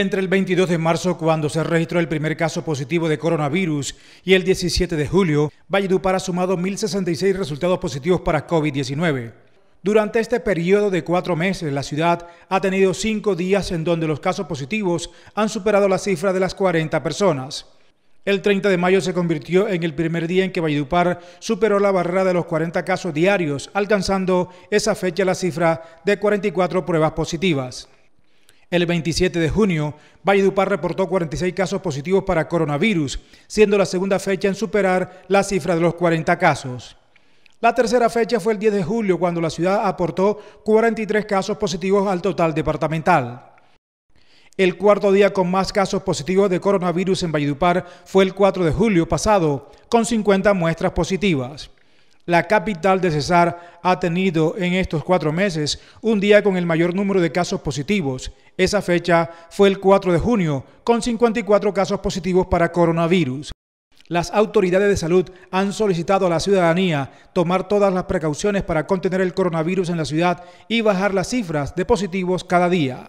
Entre el 22 de marzo, cuando se registró el primer caso positivo de coronavirus, y el 17 de julio, Valledupar ha sumado 1.066 resultados positivos para COVID-19. Durante este periodo de cuatro meses, la ciudad ha tenido cinco días en donde los casos positivos han superado la cifra de las 40 personas. El 30 de mayo se convirtió en el primer día en que Valledupar superó la barrera de los 40 casos diarios, alcanzando esa fecha la cifra de 44 pruebas positivas. El 27 de junio, Valledupar reportó 46 casos positivos para coronavirus, siendo la segunda fecha en superar la cifra de los 40 casos. La tercera fecha fue el 10 de julio, cuando la ciudad aportó 43 casos positivos al total departamental. El cuarto día con más casos positivos de coronavirus en Valledupar fue el 4 de julio pasado, con 50 muestras positivas la capital de Cesar ha tenido en estos cuatro meses un día con el mayor número de casos positivos. Esa fecha fue el 4 de junio, con 54 casos positivos para coronavirus. Las autoridades de salud han solicitado a la ciudadanía tomar todas las precauciones para contener el coronavirus en la ciudad y bajar las cifras de positivos cada día.